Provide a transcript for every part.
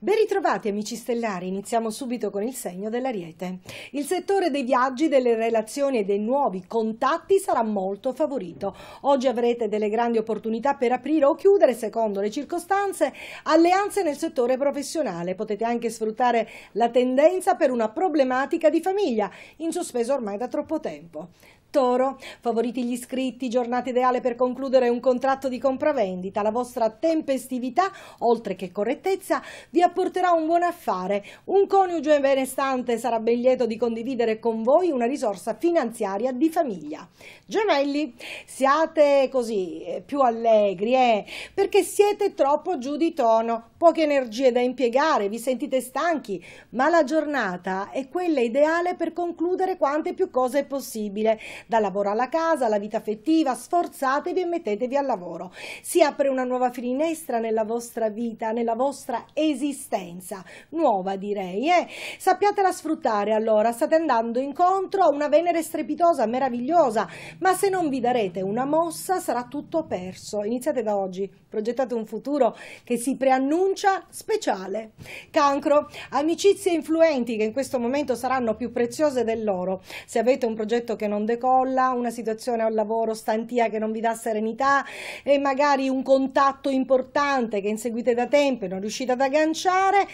Ben ritrovati amici stellari, iniziamo subito con il segno dell'Ariete. Il settore dei viaggi, delle relazioni e dei nuovi contatti sarà molto favorito. Oggi avrete delle grandi opportunità per aprire o chiudere, secondo le circostanze, alleanze nel settore professionale. Potete anche sfruttare la tendenza per una problematica di famiglia, in sospeso ormai da troppo tempo. Toro, favoriti gli iscritti, giornata ideale per concludere un contratto di compravendita. La vostra tempestività, oltre che correttezza, vi apporterà un buon affare. Un coniuge benestante sarà ben lieto di condividere con voi una risorsa finanziaria di famiglia. Gemelli, siate così eh, più allegri, eh? perché siete troppo giù di tono, poche energie da impiegare, vi sentite stanchi, ma la giornata è quella ideale per concludere quante più cose possibile dal lavoro alla casa, alla vita affettiva, sforzatevi e mettetevi al lavoro. Si apre una nuova finestra nella vostra vita, nella vostra esistenza, nuova direi. Eh? Sappiatela sfruttare allora, state andando incontro a una Venere strepitosa, meravigliosa, ma se non vi darete una mossa sarà tutto perso. Iniziate da oggi, progettate un futuro che si preannuncia speciale. Cancro, amicizie influenti che in questo momento saranno più preziose dell'oro. Se avete un progetto che non decolla, folla, una situazione al lavoro stantia che non vi dà serenità e magari un contatto importante che inseguite da tempo e non riuscite ad agganciare,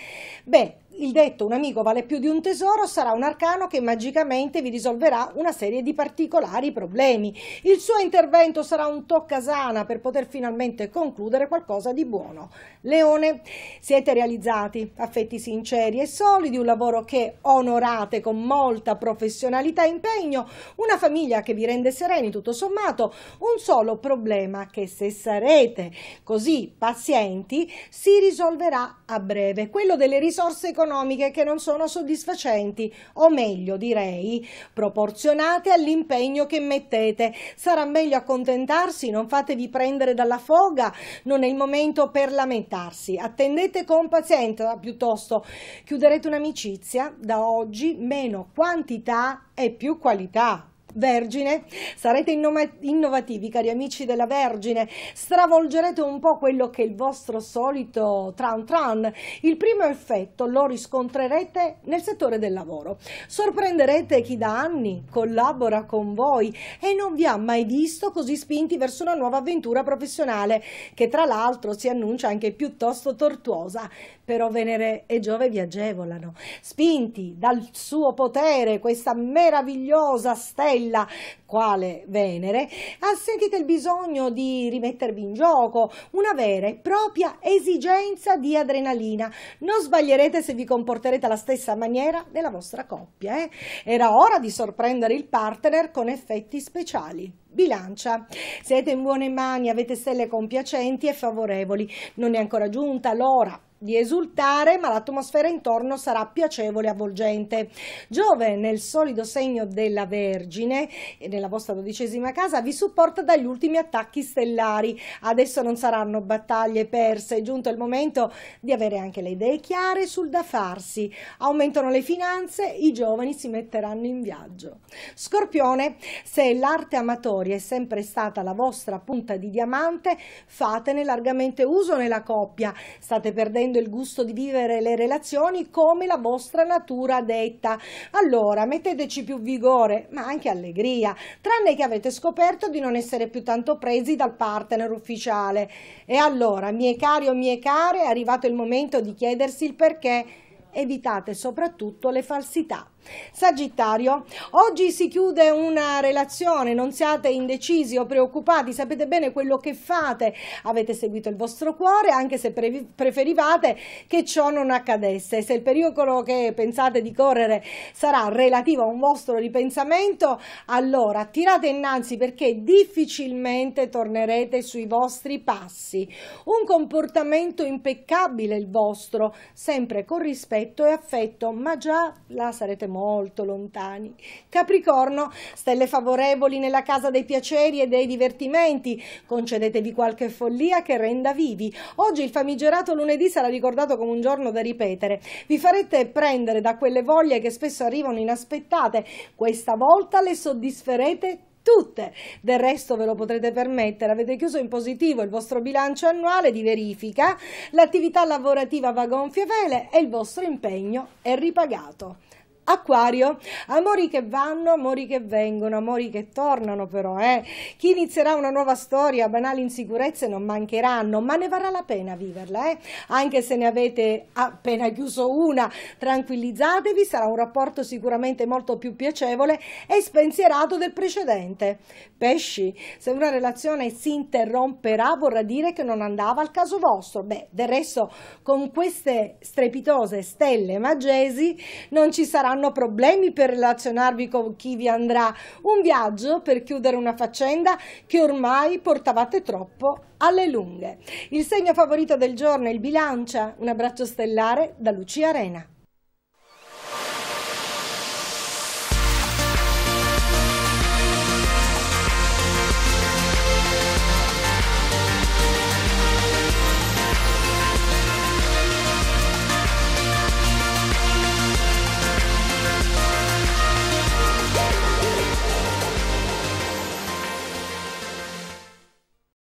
beh, il detto un amico vale più di un tesoro sarà un arcano che magicamente vi risolverà una serie di particolari problemi. Il suo intervento sarà un toccasana per poter finalmente concludere qualcosa di buono. Leone, siete realizzati, affetti sinceri e solidi, un lavoro che onorate con molta professionalità e impegno, una famiglia che vi rende sereni tutto sommato, un solo problema che se sarete così pazienti si risolverà a breve, quello delle risorse economiche economiche che non sono soddisfacenti, o meglio direi proporzionate all'impegno che mettete. Sarà meglio accontentarsi, non fatevi prendere dalla foga, non è il momento per lamentarsi. Attendete con pazienza, piuttosto chiuderete un'amicizia da oggi, meno quantità e più qualità. Vergine, sarete innovativi cari amici della Vergine, stravolgerete un po' quello che è il vostro solito tran tran. Il primo effetto lo riscontrerete nel settore del lavoro. Sorprenderete chi da anni collabora con voi e non vi ha mai visto così spinti verso una nuova avventura professionale che tra l'altro si annuncia anche piuttosto tortuosa, però Venere e Giove vi agevolano. Spinti dal suo potere, questa meravigliosa stella stella, quale Venere, sentite il bisogno di rimettervi in gioco, una vera e propria esigenza di adrenalina. Non sbaglierete se vi comporterete alla stessa maniera della vostra coppia. Eh? Era ora di sorprendere il partner con effetti speciali bilancia. Siete in buone mani, avete stelle compiacenti e favorevoli. Non è ancora giunta l'ora di esultare, ma l'atmosfera intorno sarà piacevole e avvolgente. Giove, nel solido segno della Vergine e nella vostra dodicesima casa, vi supporta dagli ultimi attacchi stellari. Adesso non saranno battaglie perse, è giunto il momento di avere anche le idee chiare sul da farsi. Aumentano le finanze, i giovani si metteranno in viaggio. Scorpione, se l'arte amatoria è sempre stata la vostra punta di diamante, fatene largamente uso nella coppia. State perdendo avendo il gusto di vivere le relazioni come la vostra natura detta. Allora, metteteci più vigore, ma anche allegria, tranne che avete scoperto di non essere più tanto presi dal partner ufficiale. E allora, mie cari o mie care, è arrivato il momento di chiedersi il perché. Evitate soprattutto le falsità. Sagittario, oggi si chiude una relazione, non siate indecisi o preoccupati, sapete bene quello che fate, avete seguito il vostro cuore anche se preferivate che ciò non accadesse. Se il pericolo che pensate di correre sarà relativo a un vostro ripensamento, allora tirate innanzi perché difficilmente tornerete sui vostri passi. Un comportamento impeccabile il vostro, sempre con rispetto e affetto, ma già la sarete molto molto lontani. Capricorno, stelle favorevoli nella casa dei piaceri e dei divertimenti, concedetevi qualche follia che renda vivi. Oggi il famigerato lunedì sarà ricordato come un giorno da ripetere. Vi farete prendere da quelle voglie che spesso arrivano inaspettate, questa volta le soddisferete tutte. Del resto ve lo potrete permettere, avete chiuso in positivo il vostro bilancio annuale di verifica, l'attività lavorativa va gonfie vele e il vostro impegno è ripagato. Acquario, amori che vanno, amori che vengono, amori che tornano però, eh. Chi inizierà una nuova storia, banali insicurezze non mancheranno, ma ne varrà la pena viverla, eh. Anche se ne avete appena chiuso una, tranquillizzatevi, sarà un rapporto sicuramente molto più piacevole e spensierato del precedente. Pesci, se una relazione si interromperà vorrà dire che non andava al caso vostro. Beh, del resto con queste strepitose stelle magesi non ci saranno hanno problemi per relazionarvi con chi vi andrà, un viaggio per chiudere una faccenda che ormai portavate troppo alle lunghe. Il segno favorito del giorno è il bilancia, un abbraccio stellare da Lucia Arena.